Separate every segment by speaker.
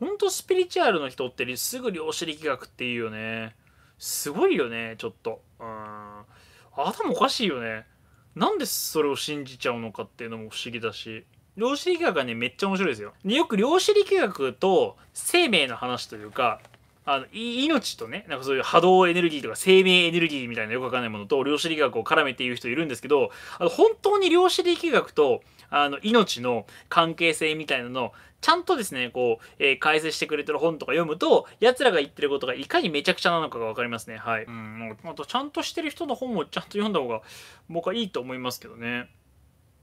Speaker 1: ほんとスピリチュアルの人ってすぐ量子力学っていうよね。すごいよね、ちょっと。うん。頭おかしいよね。なんでそれを信じちゃうのかっていうのも不思議だし。量子力学がね、めっちゃ面白いですよ。で、よく量子力学と生命の話というか、あの命とねなんかそういう波動エネルギーとか生命エネルギーみたいなよくわかんないものと量子力学を絡めて言う人いるんですけどあの本当に量子力学とあの命の関係性みたいなのちゃんとですね、こう、えー、解説してくれてる本とか読むと、奴らが言ってることがいかにめちゃくちゃなのかが分かりますね。はい。うん。あと、ちゃんとしてる人の本もちゃんと読んだ方が、僕はいいと思いますけどね。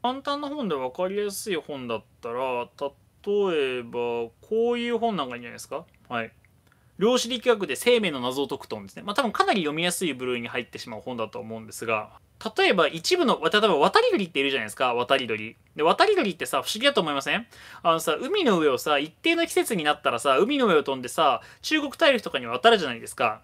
Speaker 1: 簡単な本で分かりやすい本だったら、例えば、こういう本なんかいいんじゃないですかはい。量子力学で生命の謎を解くとんですね。まあ多分かなり読みやすい部類に入ってしまう本だと思うんですが、例えば一部の、例えば渡り鳥っているじゃないですか、渡り鳥。で、渡り鳥ってさ、不思議だと思いませんあのさ、海の上をさ、一定の季節になったらさ、海の上を飛んでさ、中国大陸とかに渡るじゃないですか。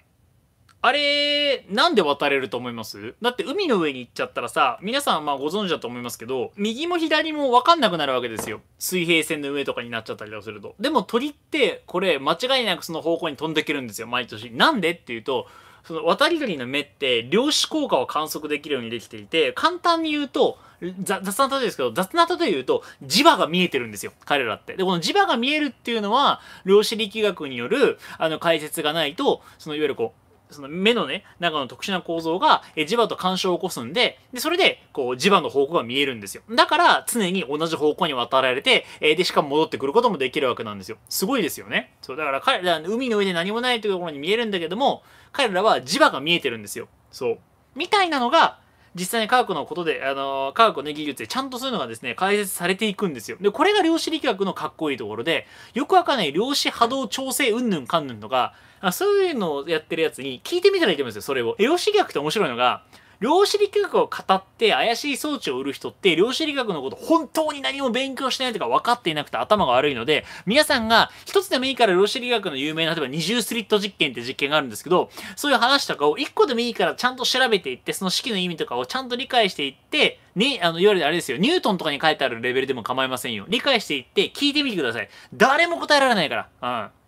Speaker 1: あれ、なんで渡れると思いますだって海の上に行っちゃったらさ、皆さんまあご存知だと思いますけど、右も左もわかんなくなるわけですよ。水平線の上とかになっちゃったりとかすると。でも鳥って、これ間違いなくその方向に飛んでけるんですよ、毎年。なんでっていうと、その渡り鳥の目って量子効果を観測できるようにできていて、簡単に言うと、雑な例ですけど、雑な例え言うと、磁場が見えてるんですよ、彼らって。で、この磁場が見えるっていうのは、量子力学による、あの、解説がないと、その、いわゆるこう、その目のね、中の特殊な構造が磁場と干渉を起こすんで、で、それで、こう、磁場の方向が見えるんですよ。だから、常に同じ方向に渡られて、えで、しかも戻ってくることもできるわけなんですよ。すごいですよね。そう、だから彼ら、海の上で何もないというところに見えるんだけども、彼らは磁場が見えてるんですよ。そう。みたいなのが、実際に科学のことで、あの、科学の、ね、技術でちゃんとそういうのがですね、解説されていくんですよ。で、これが量子力学のかっこいいところで、よくわかんない量子波動調整うんぬんかんぬんとか、そういうのをやってるやつに聞いてみたらいいと思うんですよ、それを。量子力学って面白いのが、量子力学を語って怪しい装置を売る人って量子力学のこと本当に何も勉強してないとか分かっていなくて頭が悪いので、皆さんが一つでもいいから量子力学の有名な例えば二重スリット実験って実験があるんですけど、そういう話とかを一個でもいいからちゃんと調べていって、その式の意味とかをちゃんと理解していって、ね、あの、いわゆるあれですよ、ニュートンとかに書いてあるレベルでも構いませんよ。理解していって聞いてみてください。誰も答えられないから。うん。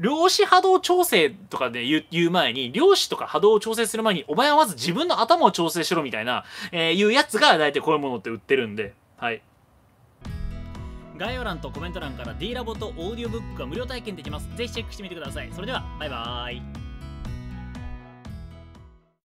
Speaker 1: 量子波動調整とかで言う前に、量子とか波動を調整する前に、お前はまず自分の頭を調整しろみたいな、えー、いうやつが大体こういうものって売ってるんで、はい。概要欄とコメント欄から D ラボとオーディオブックが無料体験できます。ぜひチェックしてみてください。それでは、バイバーイ。